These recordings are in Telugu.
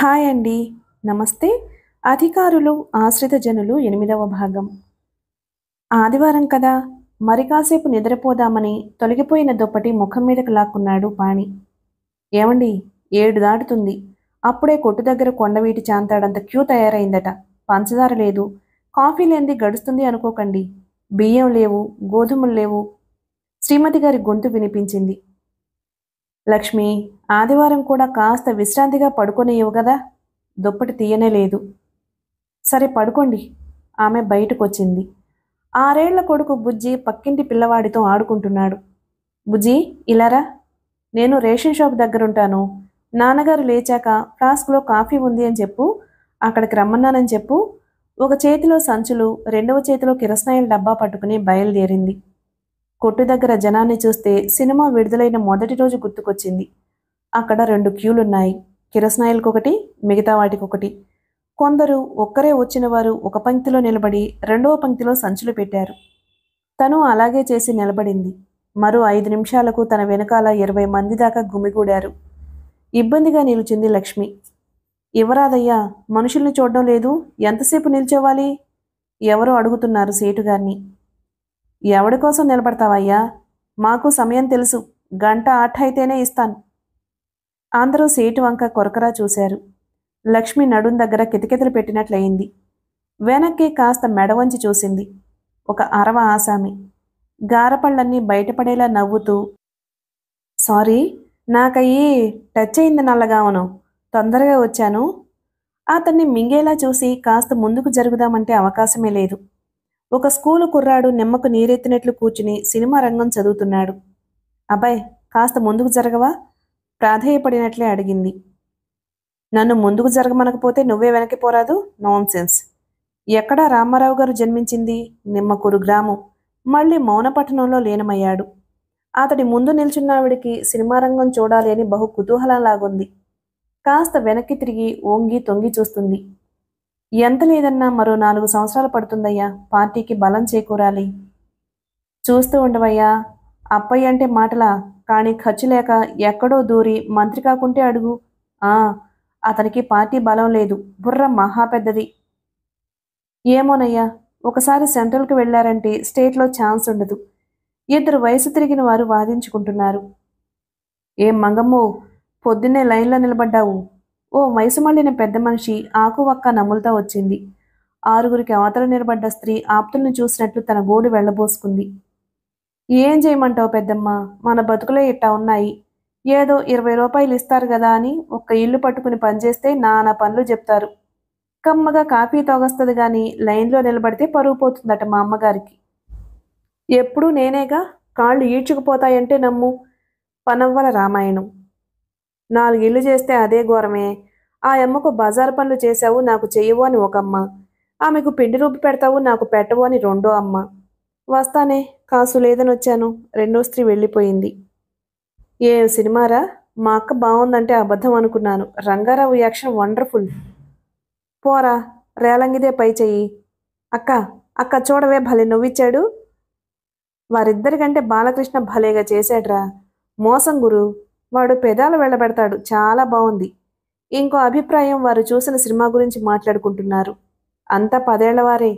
హాయ్ అండి నమస్తే అధికారులు ఆశ్రిత జనులు ఎనిమిదవ భాగం ఆదివారం కదా మరి కాసేపు నిద్రపోదామని తొలగిపోయిన దుప్పటి ముఖం మీదకు లాక్కున్నాడు పాణి ఏమండి ఏడు దాటుతుంది అప్పుడే కొట్టు దగ్గర కొండవీటి చాంతాడంత క్యూ తయారైందట పంచదార లేదు కాఫీ లేనిది గడుస్తుంది అనుకోకండి బియ్యం లేవు గోధుమలు లేవు శ్రీమతి గారి గొంతు వినిపించింది లక్ష్మి ఆదివారం కూడా కాస్త విశ్రాంతిగా పడుకొని కదా దుప్పటి తీయనే లేదు సరే పడుకోండి ఆమె బయటకొచ్చింది ఆరేళ్ల కొడుకు బుజ్జి పక్కింటి పిల్లవాడితో ఆడుకుంటున్నాడు బుజ్జి ఇలారా నేను రేషన్ షాప్ దగ్గరుంటాను నాన్నగారు లేచాక ఫ్లాస్క్లో కాఫీ ఉంది అని చెప్పు అక్కడికి రమ్మన్నానని చెప్పు ఒక చేతిలో సంచులు రెండవ చేతిలో కిరసనాయిల డబ్బా పట్టుకుని బయలుదేరింది కొట్టు దగ్గర జనాన్ని చూస్తే సినిమా విడుదలైన మొదటి రోజు గుర్తుకొచ్చింది అక్కడ రెండు క్యూలున్నాయి కిరసనాయిల్కి ఒకటి మిగతా వాటికి ఒకటి కొందరు ఒక్కరే వచ్చిన వారు ఒక పంక్తిలో నిలబడి రెండవ పంక్తిలో సంచులు పెట్టారు తను అలాగే చేసి నిలబడింది మరో ఐదు నిమిషాలకు తన వెనకాల ఇరవై మంది దాకా గుమిగూడారు ఇబ్బందిగా నిలిచింది లక్ష్మి ఇవ్వరాదయ్యా మనుషుల్ని చూడడం లేదు ఎంతసేపు నిల్చోవాలి ఎవరో అడుగుతున్నారు సేటుగారిని ఎవడి కోసం నిలబడతావయ్యా మాకు సమయం తెలుసు గంట ఆటైతేనే ఇస్తాను అందరూ సీటు వంక కొరకరా చూశారు లక్ష్మి నడుం దగ్గర కితకితలు పెట్టినట్లయింది వెనక్కి కాస్త మెడవంచి చూసింది ఒక అరవ ఆసామి గారపళ్ళన్నీ బయటపడేలా నవ్వుతూ సారీ నాకయ్యి టచ్ అయింది నల్లగావను తొందరగా వచ్చాను అతన్ని మింగేలా చూసి కాస్త ముందుకు జరుగుదామంటే అవకాశమే లేదు ఒక స్కూలు కుర్రాడు నిమ్మకు నీరెత్తినట్లు కూర్చుని సినిమా రంగం చదువుతున్నాడు అబ్బాయి కాస్త ముందుకు జరగవా ప్రాధేయపడినట్లే అడిగింది నన్ను ముందుకు జరగమనకపోతే నువ్వే వెనక్కి పోరాదు నాన్సెన్స్ ఎక్కడా రామారావు గారు జన్మించింది నిమ్మకూరు గ్రామం మళ్ళీ మౌనపట్టణంలో లీనమయ్యాడు అతడి ముందు నిల్చున్నావిడికి సినిమా రంగం చూడాలి అని బహు కుతూహలంలాగుంది కాస్త వెనక్కి తిరిగి ఓంగి తొంగి చూస్తుంది ఎంత లేదన్నా మరో నాలుగు సంవత్సరాలు పడుతుందయ్యా పార్టీకి బలం చేకూరాలి చూస్తూ ఉండవయ్యా అప్పయ్య అంటే మాటలా కానీ ఖర్చు లేక ఎక్కడో దూరి మంత్రి కాకుంటే అడుగు ఆ అతనికి పార్టీ బలం లేదు బుర్ర మహా పెద్దది ఏమోనయ్యా ఒకసారి సెంట్రల్కి వెళ్ళారంటే స్టేట్లో ఛాన్స్ ఉండదు ఇద్దరు వయసు తిరిగిన వారు వాదించుకుంటున్నారు ఏం మంగమ్మో పొద్దున్నే లైన్లో నిలబడ్డావు ఓ వయసు మళ్ళిన పెద్ద మనిషి ఆకువక్క నములుతా వచ్చింది ఆరుగురికి అవతల నిలబడ్డ స్త్రీ ఆప్తుల్ని చూసినట్లు తన గోడు వెళ్ళబోసుకుంది ఏం చేయమంటావు పెద్దమ్మ మన బతుకులే ఇట్టా ఉన్నాయి ఏదో ఇరవై రూపాయలు ఇస్తారు కదా అని ఒక్క ఇల్లు పట్టుకుని పనిచేస్తే నానా పనులు చెప్తారు కమ్మగా కాఫీ తోగస్తుంది కానీ లైన్లో నిలబడితే పరుగు పోతుందట మా అమ్మగారికి ఎప్పుడూ నేనేగా కాళ్ళు ఈడ్చుకుపోతాయంటే నమ్ము పనవ్వల రామాయణం నాలుగిళ్ళు చేస్తే అదే ఘోరమే ఆ అమ్మకు బజార్ పనులు చేశావు నాకు చెయ్యవు అని ఒక అమ్మ ఆమెకు పిండి రూపు పెడతావు నాకు పెట్టవు అని రెండో అమ్మ వస్తానే కాసు లేదని వచ్చాను రెండో స్త్రీ వెళ్ళిపోయింది ఏ సినిమారా మా అక్క బాగుందంటే అబద్ధం అనుకున్నాను రంగారావు యాక్షన్ వండర్ఫుల్ పోరా రేలంగిదే పై చెయ్యి అక్క అక్క చూడవే భలే నవ్విచ్చాడు వారిద్దరికంటే బాలకృష్ణ భలేగా చేశాడ్రా మోసం గురు వాడు పెదాలు వెళ్ళబెడతాడు చాలా బాగుంది ఇంకో అభిప్రాయం వారు చూసిన సినిమా గురించి మాట్లాడుకుంటున్నారు అంతా పదేళ్లవారే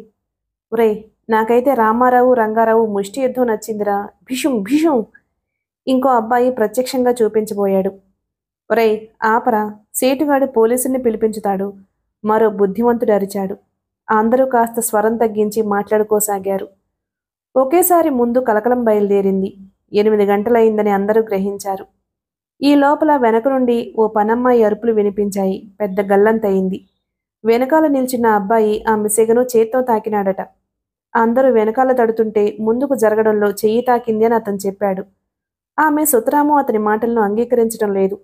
ఒరే నాకైతే రామారావు రంగారావు ముష్టి యుద్ధం నచ్చిందిరా భీషుం భీషుం ఇంకో అబ్బాయి ప్రత్యక్షంగా చూపించబోయాడు ఒరే ఆపరా సీటుగాడు పోలీసుని పిలిపించుతాడు మరో బుద్ధిమంతుడు అరిచాడు అందరూ కాస్త స్వరం తగ్గించి మాట్లాడుకోసాగారు ఒకేసారి ముందు కలకలం బయలుదేరింది ఎనిమిది గంటలైందని అందరూ గ్రహించారు ఈ లోపల వెనక నుండి ఓ పనమ్మాయి అరుపులు వినిపించాయి పెద్ద గల్లంతయింది వెనకాల నిల్చున్న అబ్బాయి ఆమె సెగను చేత్తో తాకినాడట అందరూ వెనకాల తడుతుంటే ముందుకు జరగడంలో చెయ్యి తాకింది అని అతను చెప్పాడు ఆమె సుతరాము అతని మాటలను అంగీకరించడం లేదు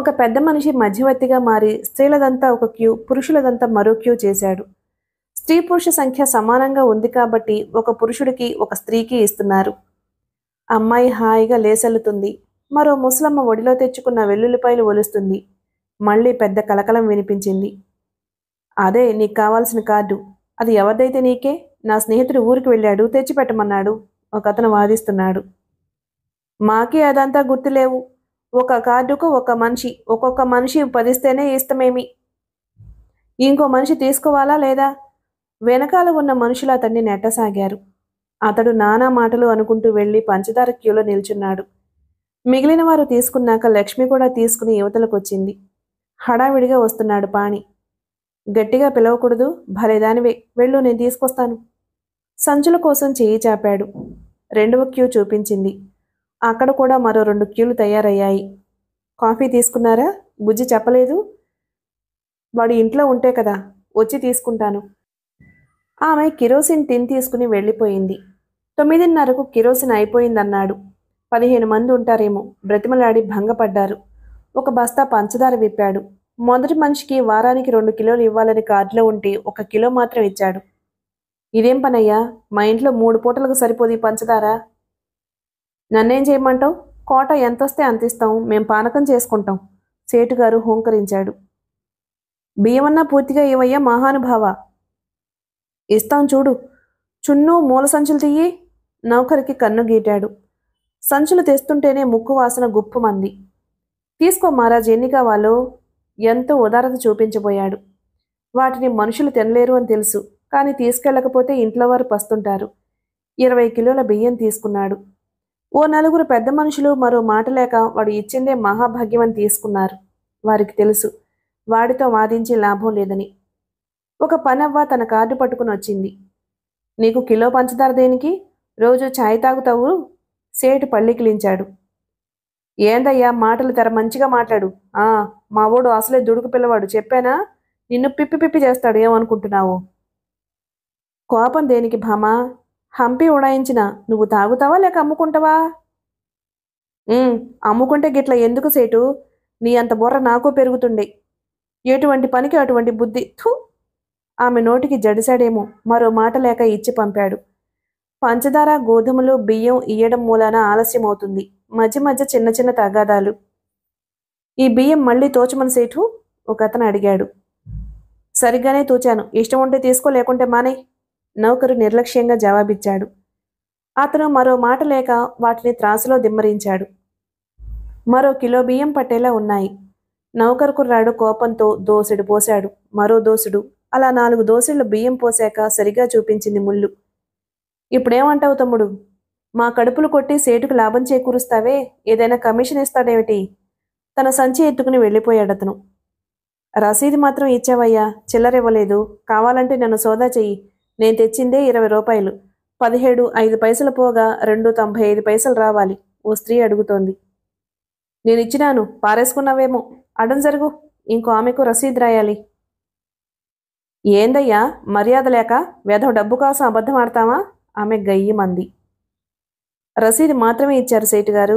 ఒక పెద్ద మనిషి మధ్యవర్తిగా మారి స్త్రీలదంతా ఒక క్యూ పురుషులదంతా మరో క్యూ చేశాడు స్త్రీ పురుష సంఖ్య సమానంగా ఉంది కాబట్టి ఒక పురుషుడికి ఒక స్త్రీకి ఇస్తున్నారు అమ్మాయి హాయిగా లేసల్లుతుంది మరో ముసలమ్మ ఒడిలో తెచ్చుకున్న వెల్లుల్లిపాయలు ఒలుస్తుంది మళ్ళీ పెద్ద కలకలం వినిపించింది అదే నీకు కావాల్సిన కార్డు అది ఎవరిదైతే నీకే నా స్నేహితుడు ఊరికి వెళ్ళాడు తెచ్చిపెట్టమన్నాడు ఒక అతను వాదిస్తున్నాడు మాకే అదంతా గుర్తులేవు ఒక కార్డుకు ఒక మనిషి ఒక్కొక్క మనిషి పదిస్తేనే ఇష్టమేమి ఇంకో మనిషి తీసుకోవాలా లేదా వెనకాల ఉన్న మనుషులు అతన్ని నెట్టసాగారు అతడు నానా మాటలు అనుకుంటూ వెళ్ళి పంచదార క్యూలో నిల్చున్నాడు మిగిలిన వారు తీసుకున్నాక లక్ష్మి కూడా తీసుకుని యువతలకు వచ్చింది హడావిడిగా వస్తున్నాడు పాణి గట్టిగా పిలవకూడదు భలేదానివే వెళ్ళు నేను తీసుకొస్తాను సంచుల కోసం చేయి చాపాడు రెండవ క్యూ చూపించింది అక్కడ కూడా మరో రెండు క్యూలు తయారయ్యాయి కాఫీ తీసుకున్నారా బుజ్జి చెప్పలేదు వాడు ఇంట్లో ఉంటే కదా వచ్చి తీసుకుంటాను ఆమె కిరోసిన్ తిని తీసుకుని వెళ్ళిపోయింది తొమ్మిదిన్నరకు కిరోసిన్ అయిపోయిందన్నాడు పదిహేను మంది ఉంటారేమో బ్రతిమలాడి భంగపడ్డారు ఒక బస్తా పంచదార విప్పాడు మొదటి మనిషికి వారానికి రెండు కిలోలు ఇవ్వాలని కార్డులో ఉంటే ఒక కిలో మాత్రం ఇచ్చాడు ఇదేం పనయ్యా మా ఇంట్లో మూడు పూటలకు సరిపోదు పంచదార నన్నేం చేయమంటావు కోట ఎంతొస్తే అంతిస్తాం మేం పానకం చేసుకుంటాం సేటుగారు హూంకరించాడు బియ్యమన్నా పూర్తిగా ఇవయ్యా మహానుభావ ఇస్తాం చూడు చున్ను మూల సంచులు తీయి నౌకరికి కన్ను గీటాడు సంచులు తెస్తుంటేనే ముక్కు వాసన గుప్పుమంది తీసుకో మహారాజ్ ఎన్నిక వాళ్ళు ఎంతో ఉదారత చూపించబోయాడు వాటిని మనుషులు తినలేరు అని తెలుసు కానీ తీసుకెళ్ళకపోతే ఇంట్లో వారు పస్తుంటారు ఇరవై కిలోల బియ్యం తీసుకున్నాడు ఓ నలుగురు పెద్ద మనుషులు మరో మాట లేక వాడు ఇచ్చిందే మహాభాగ్యం అని తీసుకున్నారు వారికి తెలుసు వాడితో వాదించే లాభం లేదని ఒక పనవ్వ తన కార్డు పట్టుకుని వచ్చింది నీకు కిలో పంచదార దేనికి రోజు ఛాయ్ తాగుతావు సేటు పళ్ళికిలించాడు ఏందయ్యా మాటలు తెర మంచిగా మాట్లాడు ఆ మావోడు అసలే దుడుకు పిల్లవాడు చెప్పానా నిన్ను పిప్పి పిప్పి చేస్తాడు ఏమనుకుంటున్నావు కోపం దేనికి భామా హంపి ఉడాయించిన నువ్వు తాగుతావా లేక అమ్ముకుంటావా అమ్ముకుంటే గిట్ల ఎందుకు సేటు నీ అంత బుర్ర నాకు పెరుగుతుండే ఎటువంటి పనికి అటువంటి బుద్ధి థూ ఆమె నోటికి జడిశాడేమో మరో మాట లేక ఇచ్చి పంపాడు పంచదార గోధుమలు బియ్యం ఇయ్యడం మూలాన ఆలస్యం అవుతుంది మధ్య మధ్య చిన్న చిన్న తగాదాలు ఈ బియ్యం మళ్ళీ తోచమని సేటు ఒక అతను అడిగాడు సరిగ్గానే తోచాను ఇష్టం ఉంటే తీసుకో లేకుంటే మానే నౌకరు నిర్లక్ష్యంగా జవాబిచ్చాడు అతను మరో మాట లేక వాటిని త్రాసులో దిమ్మరించాడు మరో కిలో బియ్యం పట్టేలా ఉన్నాయి నౌకరు కుర్రాడు కోపంతో దోసుడు పోశాడు మరో దోసుడు అలా నాలుగు దోసుళ్ళు బియ్యం పోశాక సరిగా చూపించింది ముళ్ళు ఇప్పుడేమంటావు తమ్ముడు మా కడుపులు కొట్టి సేటుకు లాభం చేకూరుస్తావే ఏదైనా కమిషన్ ఇస్తాడేమిటి తన సంచి ఎత్తుకుని వెళ్ళిపోయాడు అతను రసీదు మాత్రం ఇచ్చావయ్యా చిల్లరివ్వలేదు కావాలంటే నన్ను సోదా చెయ్యి నేను తెచ్చిందే ఇరవై రూపాయలు పదిహేడు ఐదు పైసలు పోగా రెండు తొంభై ఐదు పైసలు రావాలి ఓ స్త్రీ అడుగుతోంది నేను ఇచ్చినాను పారేసుకున్నావేమో అడం జరుగు ఇంకో ఆమెకు రసీదు రాయాలి ఏందయ్యా మర్యాద లేక వ్యధం డబ్బు కోసం అబద్ధం ఆడతావా ఆమె గయ్యమంది రసీదు మాత్రమే ఇచ్చారు సేటు గారు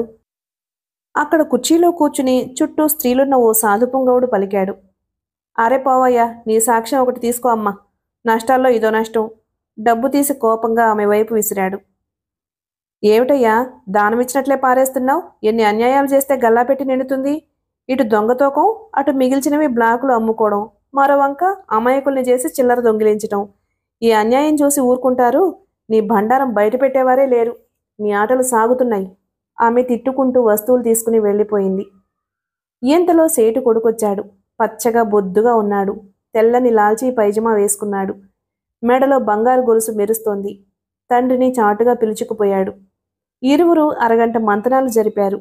అక్కడ కుర్చీలో కూర్చుని చుట్టూ స్త్రీలున్న ఓ పుంగవుడు పలికాడు అరే పోవయ్యా నీ సాక్ష్యం ఒకటి తీసుకో అమ్మా నష్టాల్లో ఇదో నష్టం డబ్బు తీసి కోపంగా ఆమె వైపు విసిరాడు ఏమిటయ్యా దానమిచ్చినట్లే పారేస్తున్నావు ఎన్ని అన్యాయాలు చేస్తే గల్లా పెట్టి నిండుతుంది ఇటు దొంగతోకం అటు మిగిల్చినవి బ్లాకులు అమ్ముకోవడం మరో వంక అమాయకుల్ని చేసి చిల్లర దొంగిలించడం ఈ అన్యాయం చూసి ఊరుకుంటారు నీ భండారం బయట పెట్టేవారే లేరు నీ ఆటలు సాగుతున్నాయి ఆమె తిట్టుకుంటూ వస్తువులు తీసుకుని వెళ్ళిపోయింది ఇంతలో సేటు కొడుకొచ్చాడు పచ్చగా బొద్దుగా ఉన్నాడు తెల్లని లాల్చీ పైజమా వేసుకున్నాడు మెడలో బంగారు గొలుసు మెరుస్తోంది తండ్రిని చాటుగా పిలుచుకుపోయాడు ఇరువురు అరగంట మంతనాలు జరిపారు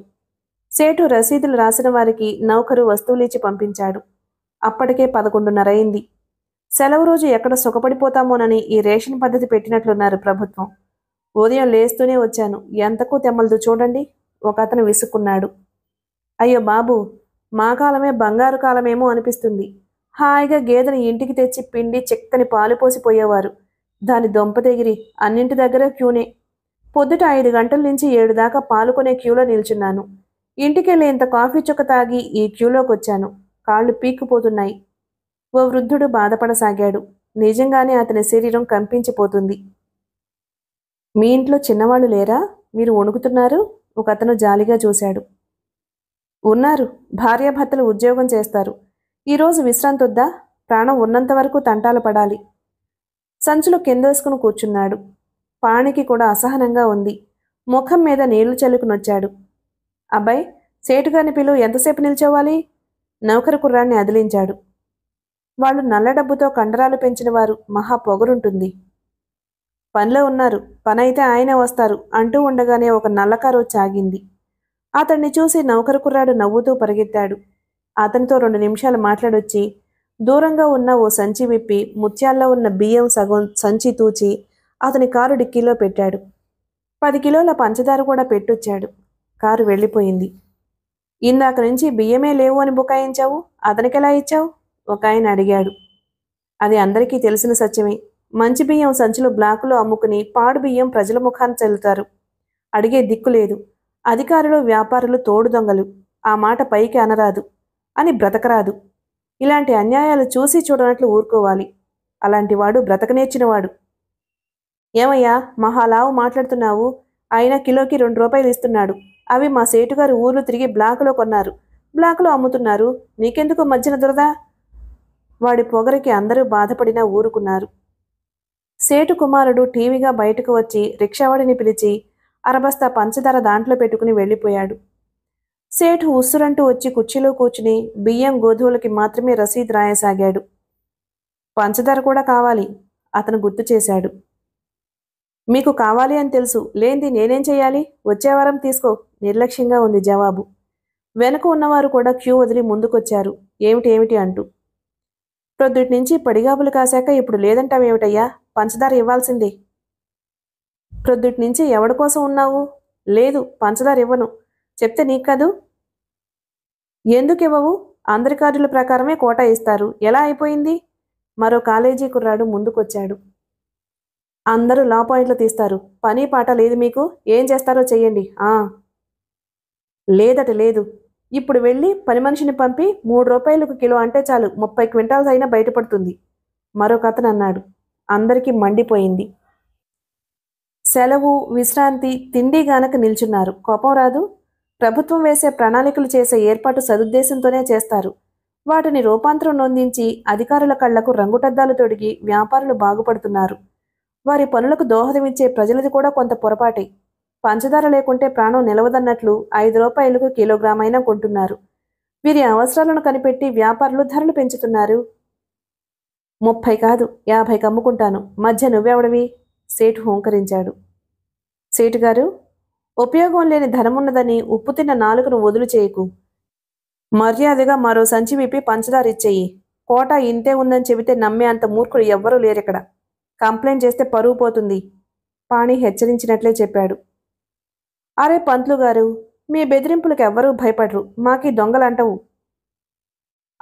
సేటు రసీదులు రాసిన వారికి నౌకరు వస్తువులిచ్చి పంపించాడు అప్పటికే పదకొండున్నరైంది సెలవు రోజు ఎక్కడ సుఖపడిపోతామోనని ఈ రేషన్ పద్ధతి పెట్టినట్లున్నారు ప్రభుత్వం ఉదయం లేస్తూనే వచ్చాను ఎంతకు తెమ్మలదు చూడండి ఒక అతను విసుక్కున్నాడు అయ్యో బాబు మా కాలమే బంగారు కాలమేమో అనిపిస్తుంది హాయిగా గేదెని ఇంటికి తెచ్చి పిండి చిక్కని పాలు పోసిపోయేవారు దాని దొంప దగ్గరి అన్నింటి దగ్గర క్యూనే పొద్దుట ఐదు గంటల నుంచి ఏడు దాకా పాలుకొనే క్యూలో నిల్చున్నాను ఇంటికెళ్ళి ఇంత కాఫీ చుక్క తాగి ఈ క్యూలోకి వచ్చాను కాళ్ళు పీక్కుపోతున్నాయి ఓ వృద్ధుడు బాధపడసాగాడు నిజంగానే అతని శరీరం కంపించిపోతుంది మీ ఇంట్లో చిన్నవాళ్ళు లేరా మీరు వణుకుతున్నారు ఒక అతను జాలిగా చూశాడు ఉన్నారు భార్యాభర్తలు ఉద్యోగం చేస్తారు ఈరోజు విశ్రాంతి వద్దా ప్రాణం ఉన్నంత వరకు తంటాలు పడాలి సంచులు కిందేసుకుని కూర్చున్నాడు పాణికి కూడా అసహనంగా ఉంది ముఖం మీద నీళ్లు చల్లుకునొచ్చాడు అబ్బాయి సేటుగాని పిలు ఎంతసేపు నిల్చోవాలి నౌకరు కుర్రాన్ని అదిలించాడు వాళ్ళు నల్ల డబ్బుతో కండరాలు పెంచిన వారు మహా పొగరుంటుంది పనిలో ఉన్నారు పనైతే ఆయనే వస్తారు అంటూ ఉండగానే ఒక నల్లకారు చాగింది అతన్ని చూసి నౌకరు కుర్రాడు నవ్వుతూ పరిగెత్తాడు అతనితో రెండు నిమిషాలు మాట్లాడొచ్చి దూరంగా ఉన్న ఓ సంచి విప్పి ముత్యాల్లో ఉన్న బియ్యం సగం సంచి తూచి అతని కారు డిక్కీలో పెట్టాడు పది కిలోల పంచదార కూడా పెట్టొచ్చాడు కారు వెళ్ళిపోయింది ఇందాక నుంచి బియ్యమే లేవు అని బుకాయించావు అతనికి ఎలా ఇచ్చావు ఒక ఆయన అడిగాడు అది అందరికీ తెలిసిన సత్యమే మంచి బియ్యం సంచులు బ్లాకులో అమ్ముకుని పాడు బియ్యం ప్రజల ముఖాన్ని చల్లుతారు అడిగే దిక్కు లేదు అధికారులు వ్యాపారులు తోడు దొంగలు ఆ మాట పైకి అనరాదు అని బ్రతకరాదు ఇలాంటి అన్యాయాలు చూసి చూడనట్లు ఊరుకోవాలి అలాంటి వాడు బ్రతకనేచ్చినవాడు ఏమయ్యా మహాలావు మాట్లాడుతున్నావు ఆయన కిలోకి రెండు రూపాయలు ఇస్తున్నాడు అవి మా సేటుగారు ఊర్లు తిరిగి బ్లాకులో కొన్నారు బ్లాకులో అమ్ముతున్నారు నీకెందుకు మధ్యన దురదా వాడి పొగరికి అందరూ బాధపడినా ఊరుకున్నారు సేటు కుమారుడు టీవీగా బయటకు వచ్చి రిక్షావాడిని పిలిచి అరబస్తా పంచదార దాంట్లో పెట్టుకుని వెళ్ళిపోయాడు సేటు ఉస్సురంటూ వచ్చి కుర్చీలో కూర్చుని బియ్యం గోధువులకి మాత్రమే రసీదు రాయసాగాడు పంచదార కూడా కావాలి అతను గుర్తు చేశాడు మీకు కావాలి అని తెలుసు లేంది నేనేం చేయాలి వచ్చే వారం తీసుకో నిర్లక్ష్యంగా ఉంది జవాబు వెనుక ఉన్నవారు కూడా క్యూ వదిలి ముందుకొచ్చారు ఏమిటి ఏమిటి అంటూ ప్రొద్దుటి నుంచి పడిగాపులు కాశాక ఇప్పుడు లేదంటావేమిటయ్యా పంచదార ఇవ్వాల్సింది ప్రొద్దుటి నుంచి ఎవడి కోసం ఉన్నావు లేదు పంచదార ఇవ్వను చెప్తే నీకు కాదు ఎందుకు ఇవ్వవు అందరి కార్డుల ప్రకారమే కోటా ఇస్తారు ఎలా అయిపోయింది మరో కాలేజీ కుర్రాడు ముందుకొచ్చాడు అందరూ లా పాయింట్లు తీస్తారు పని పాట లేదు మీకు ఏం చేస్తారో చెయ్యండి లేదట లేదు ఇప్పుడు వెళ్ళి పని మనిషిని పంపి మూడు రూపాయలకు కిలో అంటే చాలు ముప్పై క్వింటాల్స్ అయినా బయటపడుతుంది మరొక అతను అన్నాడు అందరికీ మండిపోయింది సెలవు విశ్రాంతి తిండి గానక నిల్చున్నారు కోపం రాదు ప్రభుత్వం వేసే ప్రణాళికలు చేసే ఏర్పాటు సదుద్దేశంతోనే చేస్తారు వాటిని రూపాంతరం నొందించి అధికారుల కళ్లకు రంగుటద్దాలు తొడిగి వ్యాపారులు బాగుపడుతున్నారు వారి పనులకు దోహదమిచ్చే ప్రజలది కూడా కొంత పొరపాటే పంచదార లేకుంటే ప్రాణం నిలవదన్నట్లు ఐదు రూపాయలకు కిలోగ్రామ్ అయినా కొంటున్నారు వీరి అవసరాలను కనిపెట్టి వ్యాపారులు ధరలు పెంచుతున్నారు ముప్పై కాదు యాభై కమ్ముకుంటాను మధ్య నువ్వెవడవి సేటు హోంకరించాడు సేటుగారు ఉపయోగం లేని ధనమున్నదని ఉప్పు తిన్న నాలుకను వదులు చేయకు మర్యాదగా మరో సంచి విప్పి పంచదార ఇచ్చేయి కోట ఇంతే ఉందని చెబితే నమ్మే అంత మూర్ఖుడు ఎవ్వరూ లేరిక్కడ కంప్లైంట్ చేస్తే పరువు పోతుంది పాణి హెచ్చరించినట్లే చెప్పాడు అరే పంతులు గారు మీ బెదిరింపులకు ఎవ్వరూ భయపడరు మాకీ దొంగలంటవు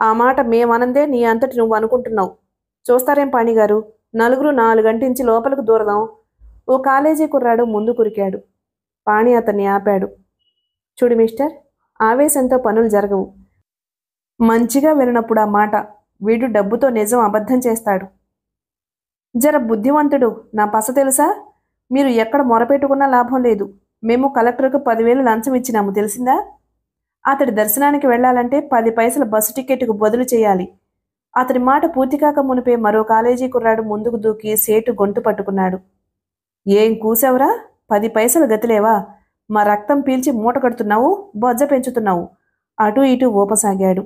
ఆ మాట మేమనందే నీ అంతటి నువ్వు అనుకుంటున్నావు చూస్తారేం పాణిగారు నలుగురు నాలుగంటించి లోపలికి దూరదాం ఓ కాలేజీ కుర్రాడు ముందు కురికాడు పాణి అతన్ని ఆపాడు చూడు మిస్టర్ ఆవేశంతో పనులు జరగవు మంచిగా వినప్పుడు ఆ మాట వీడు డబ్బుతో నిజం అబద్ధం చేస్తాడు జర బుద్ధివంతుడు నా పస తెలుసా మీరు ఎక్కడ మొరపెట్టుకున్నా లాభం లేదు మేము కలెక్టర్కు పదివేలు లంచం ఇచ్చినాము తెలిసిందా అతడి దర్శనానికి వెళ్ళాలంటే పది పైసల బస్సు టికెట్కు బదులు చేయాలి అతడి మాట పూర్తి కాక మునిపే మరో కాలేజీ కుర్రాడు ముందుకు దూకి సేటు గొంతు పట్టుకున్నాడు ఏం కూసావురా పది పైసలు గతిలేవా మా రక్తం పీల్చి మూట కడుతున్నావు బొజ్జ పెంచుతున్నావు అటు ఇటు ఊపసాగాడు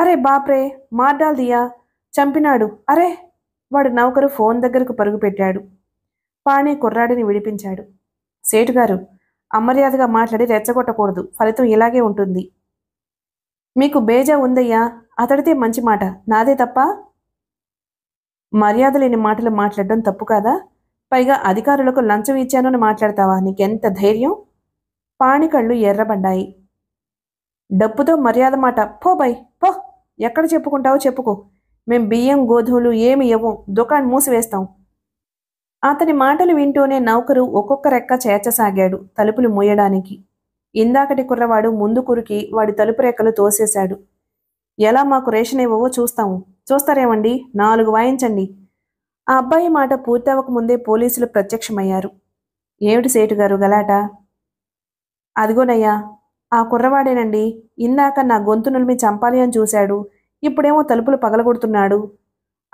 అరే బాప్రే మార్డాల్ దియా చంపినాడు అరే వాడు నౌకరు ఫోన్ దగ్గరకు పరుగుపెట్టాడు పాణి కుర్రాడిని విడిపించాడు సేటుగారు అమర్యాదగా మాట్లాడి రెచ్చగొట్టకూడదు ఫలితం ఇలాగే ఉంటుంది మీకు బేజా ఉందయ్యా అతడితే మంచి మాట నాదే తప్ప మర్యాద లేని మాటలు మాట్లాడడం తప్పు కాదా పైగా అధికారులకు లంచం ఇచ్చాను అని మాట్లాడతావా నీకెంత ధైర్యం పాణికళ్ళు ఎర్రబడ్డాయి డప్పుతో మర్యాద మాట పో బై పో ఎక్కడ చెప్పుకుంటావో చెప్పుకో మేం బియ్యం గోధుమలు ఏమి ఇవ్వం దుకాణం మూసివేస్తాం అతని మాటలు వింటూనే నౌకరు ఒక్కొక్క రెక్క చేర్చసాగాడు తలుపులు మూయడానికి ఇందాకటి కుర్రవాడు ముందు కురికి వాడి తలుపు రెక్కలు తోసేశాడు ఎలా మాకు రేషన్ ఇవ్వవో చూస్తాము చూస్తారేమండి నాలుగు వాయించండి ఆ అబ్బాయి మాట పూర్తవక ముందే పోలీసులు ప్రత్యక్షమయ్యారు ఏమిటి సేటు గారు గలాట అదిగోనయ్యా ఆ కుర్రవాడేనండి ఇందాక నా గొంతు నులిమి చంపాలి అని చూశాడు ఇప్పుడేమో తలుపులు పగలగొడుతున్నాడు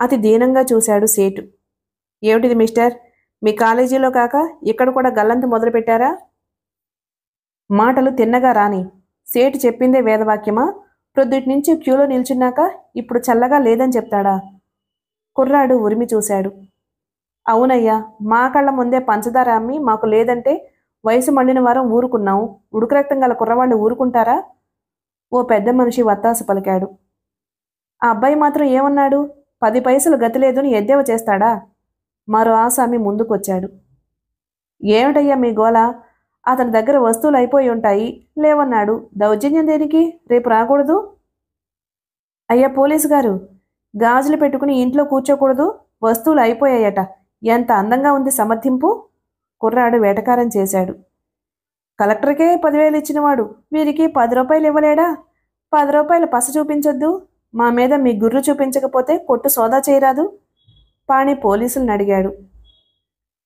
అతి దీనంగా చూశాడు సేటు ఏమిటిది మిస్టర్ మీ కాలేజీలో కాక ఇక్కడ కూడా గల్లంత మొదలుపెట్టారా మాటలు తిన్నగా రాని సేటు చెప్పిందే వేదవాక్యమా ప్రొద్దుటి నుంచి క్యూలో నిల్చున్నాక ఇప్పుడు చల్లగా లేదని చెప్తాడా కుర్రాడు ఉరిమి చూశాడు అవునయ్యా మా కళ్ళ ముందే పంచదార అమ్మి మాకు లేదంటే వయసు మళ్ళిన వారం ఊరుకున్నాం ఉడుకరక్తం గల కుర్రవాళ్ళు ఊరుకుంటారా ఓ పెద్ద మనిషి వత్తాస పలికాడు ఆ అబ్బాయి మాత్రం ఏమన్నాడు పది పైసలు గతి లేదని ఎద్దేవ చేస్తాడా మరో ఆసామి ముందుకొచ్చాడు ఏమిటయ్యా మీ గోల అతని దగ్గర వస్తువులు అయిపోయి ఉంటాయి లేవన్నాడు దౌర్జన్యం దేనికి రేపు రాకూడదు అయ్యా పోలీసు గారు గాజులు పెట్టుకుని ఇంట్లో కూర్చోకూడదు వస్తువులు అయిపోయాయట ఎంత అందంగా ఉంది సమర్థింపు కుర్రాడు వేటకారం చేశాడు కలెక్టర్కే పదివేలు ఇచ్చినవాడు వీరికి పది రూపాయలు ఇవ్వలేడా పది రూపాయలు పస చూపించొద్దు మా మీద మీ గుర్రు చూపించకపోతే కొట్టు సోదా చేయరాదు పాణి పోలీసులను అడిగాడు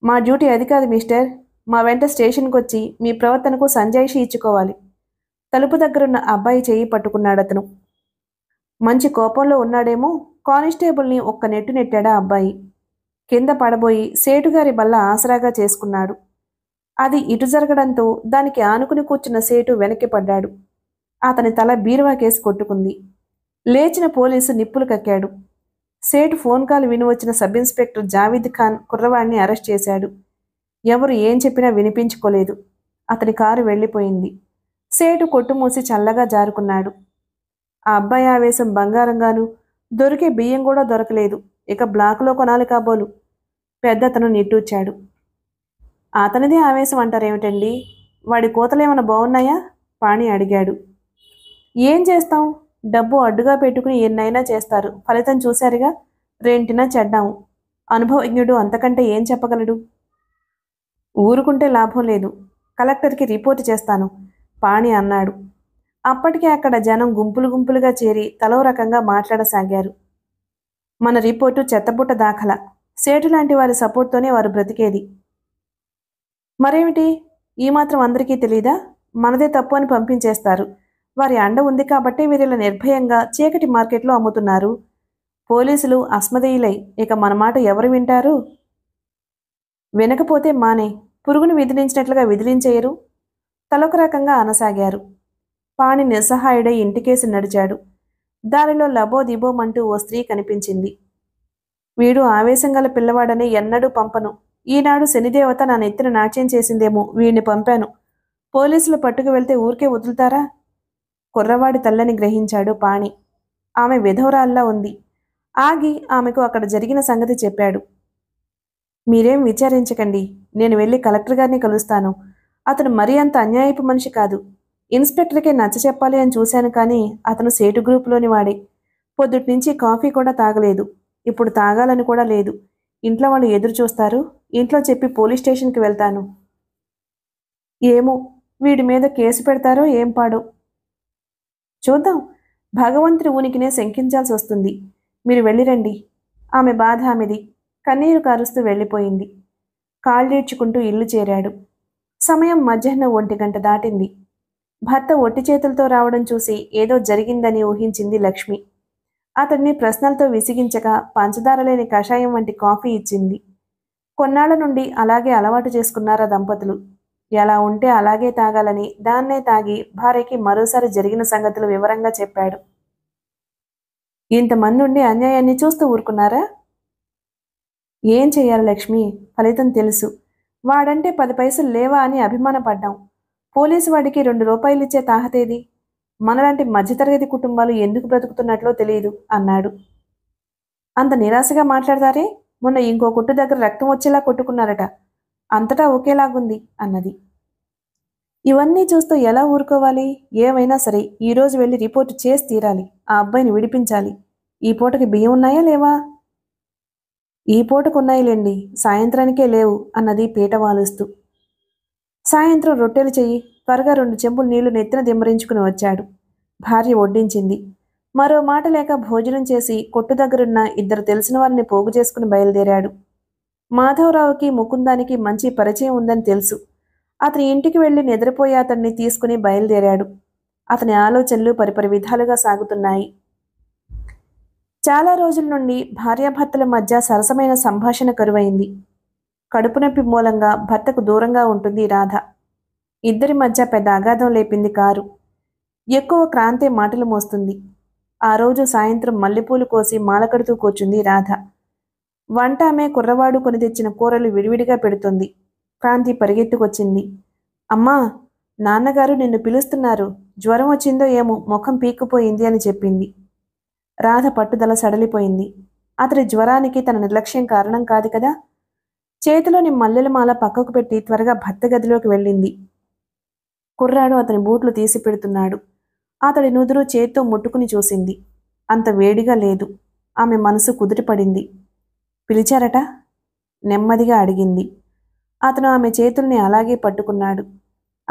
మా డ్యూటీ అది కాదు మిస్టర్ మా వెంట స్టేషన్కి వచ్చి మీ ప్రవర్తనకు సంజాయిషి ఇచ్చుకోవాలి తలుపు దగ్గరున్న అబ్బాయి చేయి పట్టుకున్నాడు అతను మంచి కోపంలో ఉన్నాడేమో కానిస్టేబుల్ని ఒక్క నెట్టు నెట్టాడా అబ్బాయి కింద పడబోయి సేటుగారి బల్ల ఆసరాగా చేసుకున్నాడు అది ఇటు జరగడంతో దానికి ఆనుకుని కూర్చున్న సేటు వెనక్కి పడ్డాడు అతని తల బీరువా కేసు కొట్టుకుంది లేచిన పోలీసు నిప్పులు కక్కాడు సేటు ఫోన్ కాల్ విని వచ్చిన సబ్ ఇన్స్పెక్టర్ జావీద్ ఖాన్ కుర్రవాడిని అరెస్ట్ చేశాడు ఎవరు ఏం చెప్పినా వినిపించుకోలేదు అతని కారు వెళ్ళిపోయింది సేటు కొట్టుమూసి చల్లగా జారుకున్నాడు ఆ అబ్బాయి ఆవేశం బంగారంగాను దొరికే బియ్యం కూడా దొరకలేదు ఇక బ్లాక్లో కొనాలి కాబోలు పెద్ద అతను నిట్టూర్చాడు అతనిదే ఆవేశం అంటారేమిటండి వాడి కోతలేమైనా బాగున్నాయా పాణి అడిగాడు ఏం చేస్తాం డబ్బు అడ్డుగా పెట్టుకుని ఎన్నైనా చేస్తారు ఫలితం చూశారుగా రెంటినా చెడ్డాము అనుభవజ్ఞుడు అంతకంటే ఏం చెప్పగలడు ఊరుకుంటే లాభం లేదు కలెక్టర్కి రిపోర్ట్ చేస్తాను పాణి అన్నాడు అప్పటికే అక్కడ జనం గుంపులు గుంపులుగా చేరి తలో రకంగా మాట్లాడసాగారు మన రిపోర్టు చెత్తబుట్ట దాఖల సేటు లాంటి వారి సపోర్ట్తోనే వారు బ్రతికేది మరేమిటి ఈ మాత్రం అందరికీ తెలీదా మనదే తప్పు అని పంపించేస్తారు వారి అండ ఉంది కాబట్టి వీరిలా నిర్భయంగా చీకటి మార్కెట్లో అమ్ముతున్నారు పోలీసులు అస్మదేయులై ఇక మన మాట ఎవరు వింటారు వినకపోతే మానే పురుగును విధిలించినట్లుగా విదిలించేయరు తలొక రకంగా అనసాగారు పాణి నిస్సహాయుడై ఇంటికేసి నడిచాడు దారిలో దిబోమంటూ ఓ స్త్రీ కనిపించింది వీడు ఆవేశం గల పిల్లవాడని ఎన్నడూ పంపను ఈనాడు శనిదేవత నా నెత్తిన నాట్యం చేసిందేమో వీడిని పంపాను పోలీసులు పట్టుకు వెళ్తే ఊరికే వదులుతారా కుర్రవాడి తల్లని గ్రహించాడు పాణి ఆమె విధవరాల్లా ఉంది ఆగి ఆమెకు అక్కడ జరిగిన సంగతి చెప్పాడు మీరేం విచారించకండి నేను వెళ్ళి కలెక్టర్ గారిని కలుస్తాను అతను మరీ అంత అన్యాయపు మనిషి కాదు ఇన్స్పెక్టర్కే నచ్చ చెప్పాలి అని చూశాను కానీ అతను సేటు గ్రూపులోని వాడే పొద్దుటి నుంచి కాఫీ కూడా తాగలేదు ఇప్పుడు తాగాలని కూడా లేదు ఇంట్లో వాళ్ళు ఎదురు చూస్తారు ఇంట్లో చెప్పి పోలీస్ స్టేషన్కి వెళ్తాను ఏమో వీడి మీద కేసు పెడతారో ఏం పాడో చూద్దాం భగవంతుడి ఉనికినే శంకించాల్సి వస్తుంది మీరు వెళ్ళిరండి ఆమె బాధ ఆమెది కన్నీరు కారుస్తూ వెళ్ళిపోయింది కాళ్ళీడ్చుకుంటూ ఇల్లు చేరాడు సమయం మధ్యాహ్నం ఒంటి గంట దాటింది భర్త ఒట్టి చేతులతో రావడం చూసి ఏదో జరిగిందని ఊహించింది లక్ష్మి అతడిని ప్రశ్నలతో విసిగించక పంచదార లేని కషాయం వంటి కాఫీ ఇచ్చింది కొన్నాళ్ల నుండి అలాగే అలవాటు చేసుకున్నారా దంపతులు ఎలా ఉంటే అలాగే తాగాలని దాన్నే తాగి భార్యకి మరోసారి జరిగిన సంగతులు వివరంగా చెప్పాడు ఇంతమంది ఉండి అన్యాయాన్ని చూస్తూ ఊరుకున్నారా ఏం చేయాలి లక్ష్మి ఫలితం తెలుసు వాడంటే పది పైసలు లేవా అని అభిమానపడ్డాం పోలీసు వాడికి రెండు రూపాయలు ఇచ్చే తాహతేది మనలాంటి మధ్యతరగతి కుటుంబాలు ఎందుకు బ్రతుకుతున్నట్లో తెలియదు అన్నాడు అంత నిరాశగా మాట్లాడతారే మొన్న ఇంకో కొట్టు దగ్గర రక్తం వచ్చేలా కొట్టుకున్నారట అంతటా ఒకేలాగుంది అన్నది ఇవన్నీ చూస్తూ ఎలా ఊరుకోవాలి ఏమైనా సరే ఈరోజు వెళ్ళి రిపోర్ట్ చేసి తీరాలి ఆ అబ్బాయిని విడిపించాలి ఈ పూటకి బియ్యం ఉన్నాయా లేవా ఈ పూటకు ఉన్నాయిలేండి సాయంత్రానికే లేవు అన్నది పీట వాలుస్తూ సాయంత్రం రొట్టెలు చెయ్యి త్వరగా రెండు చెంబులు నీళ్లు నెత్తిన దిమ్మరించుకుని వచ్చాడు భార్య వడ్డించింది మరో మాట లేక భోజనం చేసి కొట్టు దగ్గరున్న ఇద్దరు తెలిసిన వారిని పోగు చేసుకుని బయలుదేరాడు మాధవరావుకి ముకుందానికి మంచి పరిచయం ఉందని తెలుసు అతని ఇంటికి వెళ్ళి నిద్రపోయి అతన్ని తీసుకుని బయలుదేరాడు అతని ఆలోచనలు పరిపరి విధాలుగా సాగుతున్నాయి చాలా రోజుల నుండి భార్యాభర్తల మధ్య సరసమైన సంభాషణ కరువైంది కడుపు నొప్పి మూలంగా భర్తకు దూరంగా ఉంటుంది రాధ ఇద్దరి మధ్య పెద్ద అగాధం లేపింది కారు ఎక్కువ క్రాంతే మాటలు మోస్తుంది ఆ రోజు సాయంత్రం మల్లెపూలు కోసి మాలకడుతూ కూర్చుంది రాధ వంట ఆమె కుర్రవాడు కొని తెచ్చిన కూరలు విడివిడిగా పెడుతుంది క్రాంతి పరిగెత్తుకొచ్చింది అమ్మా నాన్నగారు నిన్ను పిలుస్తున్నారు జ్వరం వచ్చిందో ఏమో ముఖం పీక్కుపోయింది అని చెప్పింది రాధ పట్టుదల సడలిపోయింది అతడి జ్వరానికి తన నిర్లక్ష్యం కారణం కాదు కదా చేతిలోని మల్లెలమాల మాల పక్కకు పెట్టి త్వరగా భర్త గదిలోకి వెళ్ళింది కుర్రాడు అతని బూట్లు తీసి పెడుతున్నాడు అతడి నుదురు చేత్తో ముట్టుకుని చూసింది అంత వేడిగా లేదు ఆమె మనసు కుదిరిపడింది పిలిచారట నెమ్మదిగా అడిగింది అతను ఆమె చేతుల్ని అలాగే పట్టుకున్నాడు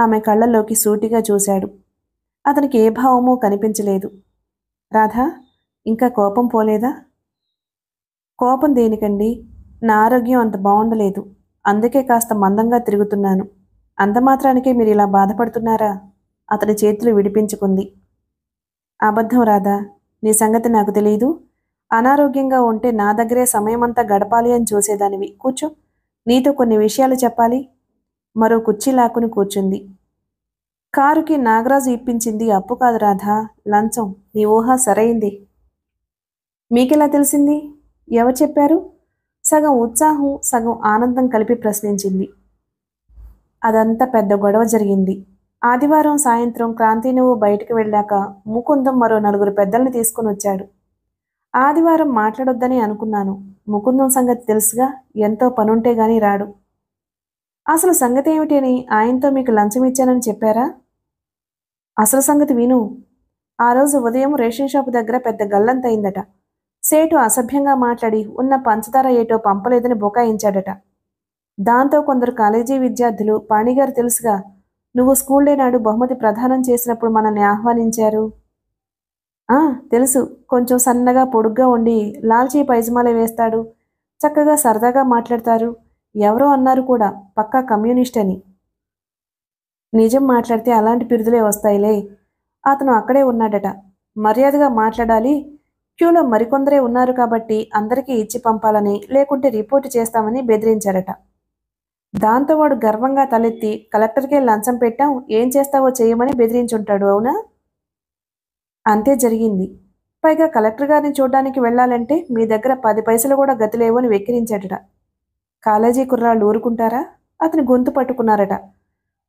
ఆమె కళ్ళల్లోకి సూటిగా చూశాడు అతనికి ఏ భావమూ కనిపించలేదు రాధా ఇంకా కోపం పోలేదా కోపం దేనికండి నా ఆరోగ్యం అంత బాగుండలేదు అందుకే కాస్త మందంగా తిరుగుతున్నాను అంతమాత్రానికే మీరు ఇలా బాధపడుతున్నారా అతని చేతులు విడిపించుకుంది అబద్ధం రాధా నీ సంగతి నాకు తెలియదు అనారోగ్యంగా ఉంటే నా దగ్గరే సమయమంతా గడపాలి అని చూసేదానివి కూర్చో నీతో కొన్ని విషయాలు చెప్పాలి మరో కుర్చీ లాక్కుని కూర్చుంది కారుకి నాగరాజు ఇప్పించింది అప్పు కాదు రాధా లంచం నీ ఊహ సరైంది మీకెలా తెలిసింది ఎవరు చెప్పారు సగం ఉత్సాహం సగం ఆనందం కలిపి ప్రశ్నించింది అదంతా పెద్ద గొడవ జరిగింది ఆదివారం సాయంత్రం క్రాంతి నువ్వు బయటకు వెళ్ళాక ముకుందం మరో నలుగురు పెద్దల్ని తీసుకుని వచ్చాడు ఆదివారం మాట్లాడొద్దని అనుకున్నాను ముకుందం సంగతి తెలుసుగా ఎంతో పనుంటే గాని రాడు అసలు సంగతి ఏమిటని ఆయనతో మీకు లంచం ఇచ్చానని చెప్పారా అసలు సంగతి విను ఆ రోజు ఉదయం రేషన్ షాపు దగ్గర పెద్ద గల్లంతయిందట సేటు అసభ్యంగా మాట్లాడి ఉన్న పంచదార ఏటో పంపలేదని బొకాయించాడట దాంతో కొందరు కాలేజీ విద్యార్థులు పాణిగారు తెలుసుగా నువ్వు స్కూల్ డే నాడు బహుమతి ప్రదానం చేసినప్పుడు మనల్ని ఆహ్వానించారు తెలుసు కొంచెం సన్నగా పొడుగ్గా ఉండి లాల్చీ పైజమాలే వేస్తాడు చక్కగా సరదాగా మాట్లాడతారు ఎవరో అన్నారు కూడా పక్కా కమ్యూనిస్ట్ అని నిజం మాట్లాడితే అలాంటి పిరుదులే వస్తాయిలే అతను అక్కడే ఉన్నాడట మర్యాదగా మాట్లాడాలి క్యూలో మరికొందరే ఉన్నారు కాబట్టి అందరికీ ఇచ్చి పంపాలని లేకుంటే రిపోర్ట్ చేస్తామని బెదిరించారట దాంతో వాడు గర్వంగా తలెత్తి కలెక్టర్కే లంచం పెట్టాం ఏం చేస్తావో చేయమని బెదిరించుంటాడు అవునా అంతే జరిగింది పైగా కలెక్టర్ గారిని చూడ్డానికి వెళ్ళాలంటే మీ దగ్గర పది పైసలు కూడా గతిలేవని వెక్కిరించాడట కాలేజీ కుర్రాళ్ళు ఊరుకుంటారా అతని గొంతు పట్టుకున్నారట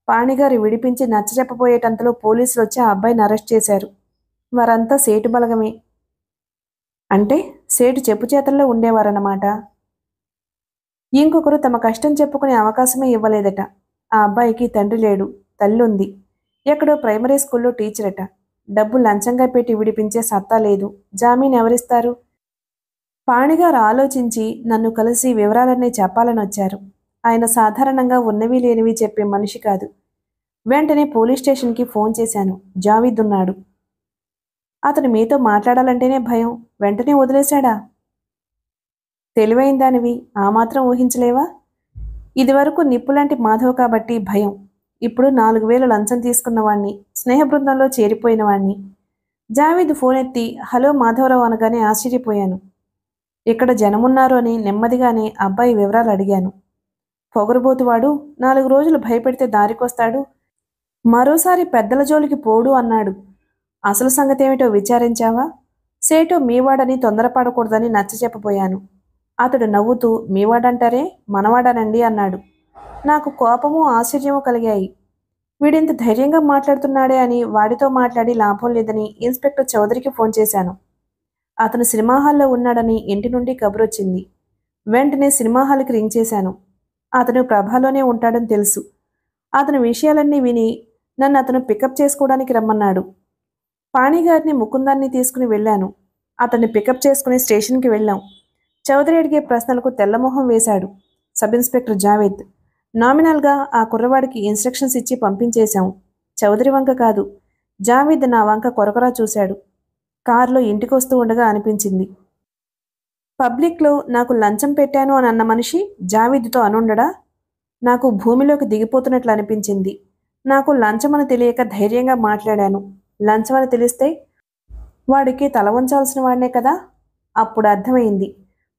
పాణిగారు విడిపించి నచ్చజెప్పబోయేటంతలో పోలీసులు వచ్చి ఆ అబ్బాయిని అరెస్ట్ చేశారు వారంతా సేటు బలగమే అంటే సేటు చెప్పు చేతల్లో ఉండేవారన్నమాట ఇంకొకరు తమ కష్టం చెప్పుకునే అవకాశమే ఇవ్వలేదట ఆ అబ్బాయికి తండ్రి లేడు తల్లుంది ఎక్కడో ప్రైమరీ స్కూల్లో టీచరట డబ్బు లంచంగా పెట్టి విడిపించే సత్తా లేదు జామీన్ ఎవరిస్తారు పాణిగారు ఆలోచించి నన్ను కలిసి వివరాలన్నీ చెప్పాలని వచ్చారు ఆయన సాధారణంగా ఉన్నవి లేనివి చెప్పే మనిషి కాదు వెంటనే పోలీస్ స్టేషన్కి ఫోన్ చేశాను జావీద్ ఉన్నాడు అతను మీతో మాట్లాడాలంటేనే భయం వెంటనే వదిలేశాడా తెలివైందానివి ఆ మాత్రం ఊహించలేవా ఇదివరకు నిప్పులాంటి మాధవ్ కాబట్టి భయం ఇప్పుడు నాలుగు వేలు లంచం తీసుకున్నవాణ్ణి స్నేహ బృందంలో చేరిపోయినవాణ్ణి జావేద్ ఫోన్ ఎత్తి హలో మాధవరావు అనగానే ఆశ్చర్యపోయాను ఇక్కడ జనమున్నారు అని నెమ్మదిగానే అబ్బాయి వివరాలు అడిగాను పొగరుబోతువాడు నాలుగు రోజులు భయపెడితే దారికొస్తాడు మరోసారి పెద్దల జోలికి పోడు అన్నాడు అసలు సంగతేమిటో విచారించావా సేటో మీవాడని తొందరపడకూడదని నచ్చచెప్పబోయాను అతడు నవ్వుతూ మీవాడంటారే మనవాడనండి అన్నాడు నాకు కోపము ఆశ్చర్యము కలిగాయి వీడింత ధైర్యంగా మాట్లాడుతున్నాడే అని వాడితో మాట్లాడి లాభం లేదని ఇన్స్పెక్టర్ చౌదరికి ఫోన్ చేశాను అతను సినిమా హాల్లో ఉన్నాడని ఇంటి నుండి వచ్చింది వెంటనే సినిమా హాల్కి రింగ్ చేశాను అతను ప్రభాలోనే ఉంటాడని తెలుసు అతని విషయాలన్నీ విని నన్ను అతను పికప్ చేసుకోవడానికి రమ్మన్నాడు పాణిగారిని ముకుందాన్ని తీసుకుని వెళ్ళాను అతన్ని పికప్ చేసుకుని స్టేషన్కి వెళ్ళాం చౌదరి అడిగే ప్రశ్నలకు తెల్లమొహం వేశాడు సబ్ ఇన్స్పెక్టర్ జావేద్ నామినల్గా ఆ కుర్రవాడికి ఇన్స్ట్రక్షన్స్ ఇచ్చి పంపించేశాం చౌదరి వంక కాదు జావీద్ నా వంక కొరకొరా చూశాడు కారులో ఇంటికొస్తూ ఉండగా అనిపించింది పబ్లిక్లో నాకు లంచం పెట్టాను అని అన్న మనిషి జావీద్తో అనుండడా నాకు భూమిలోకి దిగిపోతున్నట్లు అనిపించింది నాకు లంచమని తెలియక ధైర్యంగా మాట్లాడాను లంచమని తెలిస్తే వాడికి తల ఉంచాల్సిన వాడినే కదా అప్పుడు అర్థమైంది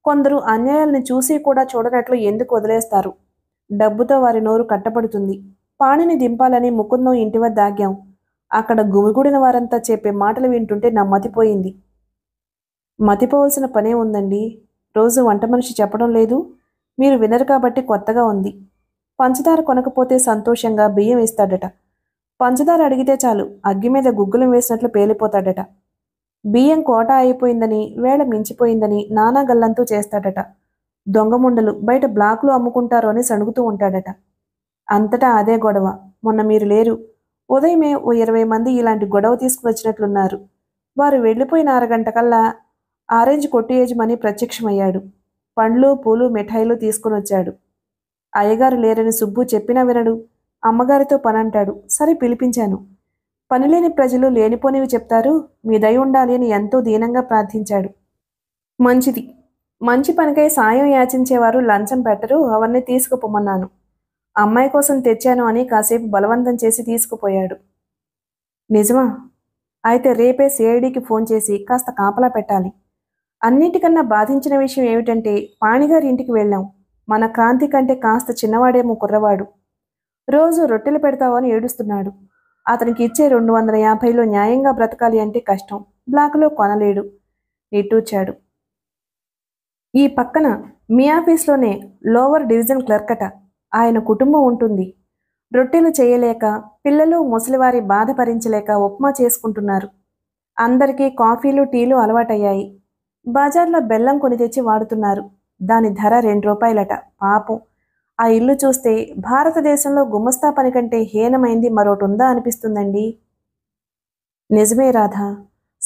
కొందరు అన్యాయాలను చూసి కూడా చూడనట్లు ఎందుకు వదిలేస్తారు డబ్బుతో వారి నోరు కట్టపడుతుంది పాణిని దింపాలని ముకుందం ఇంటి వద్ద అక్కడ గుమిగూడిన వారంతా చెప్పే మాటలు వింటుంటే నా మతిపోయింది మతిపోవలసిన పనే ఉందండి రోజు వంట మనిషి చెప్పడం లేదు మీరు వినరు కాబట్టి కొత్తగా ఉంది పంచదార కొనకపోతే సంతోషంగా బియ్యం వేస్తాడట పంచదార అడిగితే చాలు అగ్గి మీద గుగ్గులు వేసినట్లు పేలిపోతాడట బియ్యం కోట అయిపోయిందని వేళ మించిపోయిందని నానా గల్లంతూ చేస్తాడట దొంగముండలు బయట బ్లాక్లో అమ్ముకుంటారు అని సణుగుతూ ఉంటాడట అంతటా అదే గొడవ మొన్న మీరు లేరు ఉదయమే ఓ ఇరవై మంది ఇలాంటి గొడవ తీసుకువచ్చినట్లున్నారు వారు వెళ్ళిపోయిన అరగంట కల్లా ఆరెంజ్ కొట్టు యజమాని ప్రత్యక్షమయ్యాడు పండ్లు పూలు మిఠాయిలు తీసుకుని వచ్చాడు అయ్యగారు లేరని సుబ్బు చెప్పినా వినడు అమ్మగారితో పని అంటాడు సరే పిలిపించాను పనిలేని ప్రజలు లేనిపోనివి చెప్తారు మీ దయ ఉండాలి అని ఎంతో దీనంగా ప్రార్థించాడు మంచిది మంచి పనికై సాయం యాచించేవారు లంచం పెట్టరు అవన్నీ తీసుకుపోమన్నాను అమ్మాయి కోసం తెచ్చాను అని కాసేపు బలవంతం చేసి తీసుకుపోయాడు నిజమా అయితే రేపే సిఐడికి ఫోన్ చేసి కాస్త కాపలా పెట్టాలి అన్నిటికన్నా బాధించిన విషయం ఏమిటంటే పాణిగారి ఇంటికి వెళ్ళాం మన క్రాంతి కంటే కాస్త చిన్నవాడేమో కుర్రవాడు రోజు రొట్టెలు పెడతావని ఏడుస్తున్నాడు అతనికి ఇచ్చే రెండు వందల యాభైలో న్యాయంగా బ్రతకాలి అంటే కష్టం బ్లాక్లో కొనలేడు నిట్టూచాడు ఈ పక్కన మీ ఆఫీస్లోనే లోవర్ డివిజన్ క్లర్క్ అట ఆయన కుటుంబం ఉంటుంది రొట్టెలు చేయలేక పిల్లలు ముసలివారి బాధ భరించలేక ఉప్మా చేసుకుంటున్నారు అందరికీ కాఫీలు టీలు అలవాటయ్యాయి బజార్లో బెల్లం కొని తెచ్చి వాడుతున్నారు దాని ధర రెండు రూపాయలట పాపం ఆ ఇల్లు చూస్తే భారతదేశంలో గుమస్తా పని కంటే హీనమైంది మరోటి ఉందా అనిపిస్తుందండి నిజమే రాధా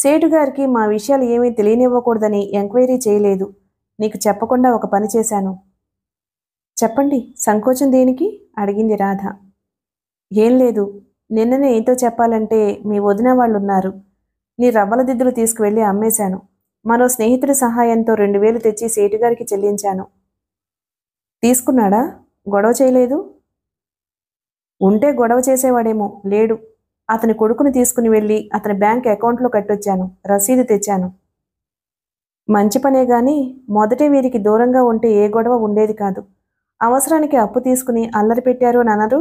సేటుగారికి మా విషయాలు ఏమీ తెలియనివ్వకూడదని ఎంక్వైరీ చేయలేదు నీకు చెప్పకుండా ఒక పని చేశాను చెప్పండి సంకోచం దేనికి అడిగింది రాధ ఏం లేదు నిన్ననే ఏంతో చెప్పాలంటే మీ వదిన వాళ్ళు ఉన్నారు నీ రవ్వల దిద్దులు తీసుకువెళ్ళి అమ్మేశాను మరో స్నేహితుడి సహాయంతో రెండు వేలు తెచ్చి సేటుగారికి చెల్లించాను తీసుకున్నాడా గొడవ చేయలేదు ఉంటే గొడవ చేసేవాడేమో లేడు అతని కొడుకుని తీసుకుని వెళ్ళి అతని బ్యాంక్ అకౌంట్లో కట్టొచ్చాను రసీదు తెచ్చాను మంచి పనే గాని మొదటి వీరికి దూరంగా ఉంటే ఏ గొడవ ఉండేది కాదు అవసరానికి అప్పు తీసుకుని అల్లరి పెట్టారు అని అనరు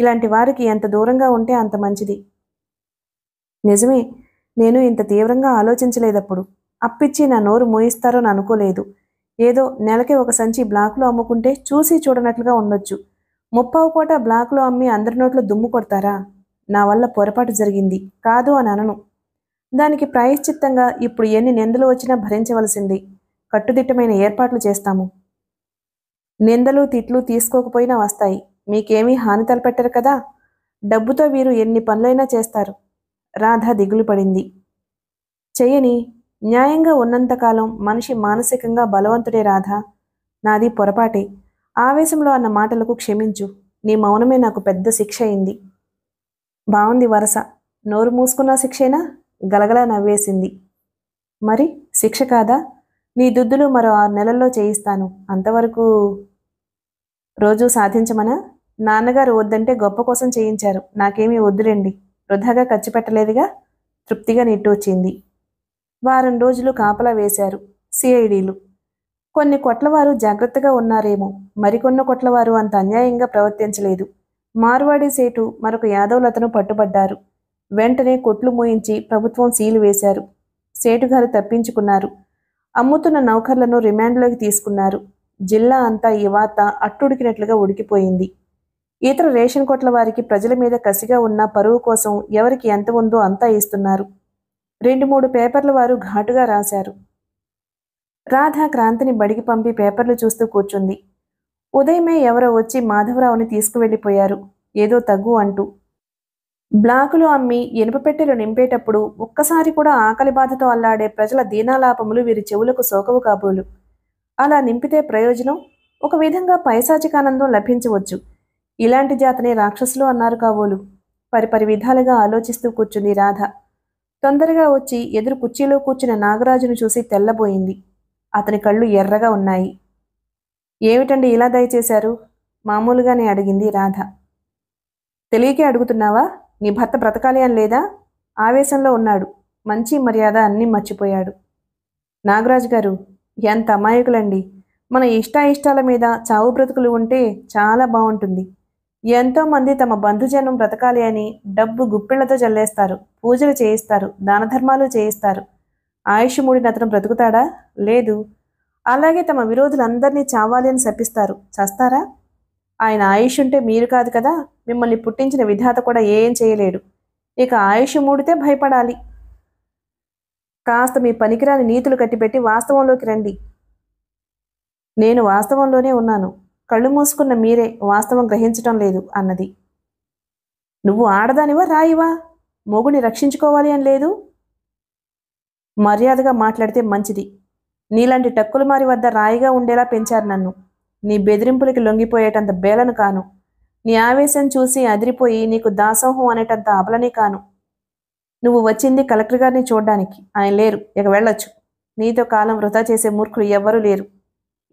ఇలాంటి వారికి ఎంత దూరంగా ఉంటే అంత మంచిది నిజమే నేను ఇంత తీవ్రంగా ఆలోచించలేదప్పుడు అప్పిచ్చి నా నోరు అని అనుకోలేదు ఏదో నెలకి ఒక సంచి బ్లాక్లో అమ్ముకుంటే చూసి చూడనట్లుగా ఉండొచ్చు ముప్పావు పూట బ్లాక్లో అమ్మి అందరి నోట్లో దుమ్ము కొడతారా నా వల్ల పొరపాటు జరిగింది కాదు అని అనను దానికి ప్రాయశ్చిత్తంగా ఇప్పుడు ఎన్ని నిందలు వచ్చినా భరించవలసింది కట్టుదిట్టమైన ఏర్పాట్లు చేస్తాము నిందలు తిట్లు తీసుకోకపోయినా వస్తాయి మీకేమీ హాని తలపెట్టరు కదా డబ్బుతో వీరు ఎన్ని పనులైనా చేస్తారు రాధ దిగులు పడింది చెయ్యని న్యాయంగా ఉన్నంతకాలం మనిషి మానసికంగా బలవంతుడే రాధ నాది పొరపాటే ఆవేశంలో అన్న మాటలకు క్షమించు నీ మౌనమే నాకు పెద్ద శిక్ష అయింది బాగుంది వరస నోరు మూసుకున్న శిక్షేనా గలగల నవ్వేసింది మరి శిక్ష కాదా నీ దుద్దులు మరో ఆరు నెలల్లో చేయిస్తాను అంతవరకు రోజు సాధించమనా నాన్నగారు వద్దంటే గొప్ప కోసం చేయించారు నాకేమీ వద్దులేండి వృధాగా ఖర్చు పెట్టలేదుగా తృప్తిగా వచ్చింది వారం రోజులు కాపలా వేశారు సిఐడీలు కొన్ని కొట్లవారు జాగ్రత్తగా ఉన్నారేమో మరికొన్న కొట్లవారు అంత అన్యాయంగా ప్రవర్తించలేదు మార్వాడి సేటు మరొక యాదవులతను పట్టుబడ్డారు వెంటనే కొట్లు మోయించి ప్రభుత్వం సీలు వేశారు సేటుగారు తప్పించుకున్నారు అమ్ముతున్న నౌకర్లను రిమాండ్లోకి తీసుకున్నారు జిల్లా అంతా ఈ వార్త అట్టుడికినట్లుగా ఉడికిపోయింది ఇతర రేషన్ కొట్ల వారికి ప్రజల మీద కసిగా ఉన్న పరువు కోసం ఎవరికి ఎంత ఉందో అంతా ఇస్తున్నారు రెండు మూడు పేపర్లు వారు ఘాటుగా రాశారు రాధ క్రాంతిని బడికి పంపి పేపర్లు చూస్తూ కూర్చుంది ఉదయమే ఎవరో వచ్చి మాధవరావుని తీసుకువెళ్ళిపోయారు ఏదో తగ్గు అంటూ బ్లాకులు అమ్మి ఇనుప పెట్టెలు నింపేటప్పుడు ఒక్కసారి కూడా ఆకలి బాధతో అల్లాడే ప్రజల దీనాలాపములు వీరి చెవులకు సోకవు కాబోలు అలా నింపితే ప్రయోజనం ఒక విధంగా పైశాచికానందం లభించవచ్చు ఇలాంటి జాతనే రాక్షసులు అన్నారు కాబోలు పరిపరి విధాలుగా ఆలోచిస్తూ కూర్చుంది రాధ తొందరగా వచ్చి ఎదురు కుర్చీలో కూర్చున్న నాగరాజును చూసి తెల్లబోయింది అతని కళ్ళు ఎర్రగా ఉన్నాయి ఏమిటండి ఇలా దయచేశారు మామూలుగానే అడిగింది రాధ తెలియకే అడుగుతున్నావా నీ భర్త బ్రతకాలి అని లేదా ఆవేశంలో ఉన్నాడు మంచి మర్యాద అన్నీ మర్చిపోయాడు నాగరాజు గారు ఎంత అమాయకులండి మన ఇష్టాయిష్టాల మీద చావు బ్రతుకులు ఉంటే చాలా బాగుంటుంది ఎంతోమంది తమ బంధుజనం బ్రతకాలి అని డబ్బు గుప్పిళ్లతో జల్లేస్తారు పూజలు చేయిస్తారు దానధర్మాలు చేయిస్తారు ఆయుష్ అతను బ్రతుకుతాడా లేదు అలాగే తమ విరోధులందరినీ చావాలి అని శపిస్తారు చస్తారా ఆయన ఆయుష్ ఉంటే మీరు కాదు కదా మిమ్మల్ని పుట్టించిన విధాత కూడా ఏం చేయలేడు ఇక ఆయుష్ మూడితే భయపడాలి కాస్త మీ పనికిరాని నీతులు కట్టిపెట్టి వాస్తవంలోకి రండి నేను వాస్తవంలోనే ఉన్నాను కళ్ళు మూసుకున్న మీరే వాస్తవం గ్రహించటం లేదు అన్నది నువ్వు ఆడదానివా రాయివా మొగుని రక్షించుకోవాలి అని లేదు మర్యాదగా మాట్లాడితే మంచిది నీలాంటి టక్కులు మారి వద్ద రాయిగా ఉండేలా పెంచారు నన్ను నీ బెదిరింపులకి లొంగిపోయేటంత బేలను కాను నీ ఆవేశం చూసి అదిరిపోయి నీకు దాసోహం అనేటంత అబలని కాను నువ్వు వచ్చింది కలెక్టర్ గారిని చూడ్డానికి ఆయన లేరు ఇక వెళ్ళొచ్చు నీతో కాలం వృధా చేసే మూర్ఖులు ఎవ్వరూ లేరు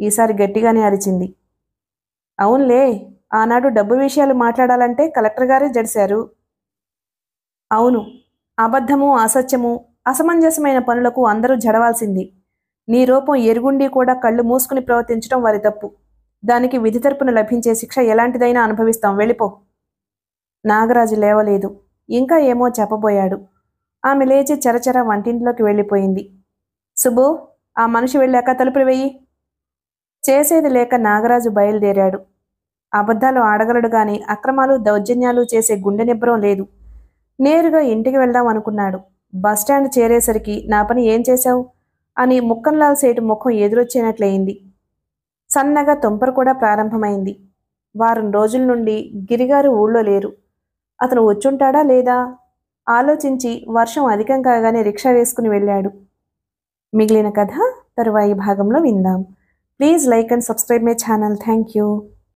ఈసారి గట్టిగానే అరిచింది అవునులే ఆనాడు డబ్బు విషయాలు మాట్లాడాలంటే కలెక్టర్ గారే జడిశారు అవును అబద్ధము అసత్యము అసమంజసమైన పనులకు అందరూ జడవాల్సింది నీ రూపం ఎరుగుండి కూడా కళ్ళు మూసుకుని ప్రవర్తించడం వారి తప్పు దానికి విధి తరపున లభించే శిక్ష ఎలాంటిదైనా అనుభవిస్తాం వెళ్ళిపో నాగరాజు లేవలేదు ఇంకా ఏమో చెప్పబోయాడు ఆమె లేచి చరచర వంటింట్లోకి వెళ్ళిపోయింది సుబు ఆ మనిషి వెళ్ళాక తలుపులు వెయ్యి చేసేది లేక నాగరాజు బయలుదేరాడు అబద్ధాలు ఆడగలడు గాని అక్రమాలు దౌర్జన్యాలు చేసే గుండె నిబ్బరం లేదు నేరుగా ఇంటికి వెళ్దాం అనుకున్నాడు బస్టాండ్ చేరేసరికి నా పని ఏం చేశావు అని ముక్కన్లాల్ సేటు ముఖం ఎదురొచ్చేనట్లయింది సన్నగా తుంపర కూడా ప్రారంభమైంది వారం రోజుల నుండి గిరిగారు ఊళ్ళో లేరు అతను వచ్చుంటాడా లేదా ఆలోచించి వర్షం అధికం కాగానే రిక్షా వేసుకుని వెళ్ళాడు మిగిలిన కథ తరువాయి భాగంలో విందాం please like and subscribe my channel thank you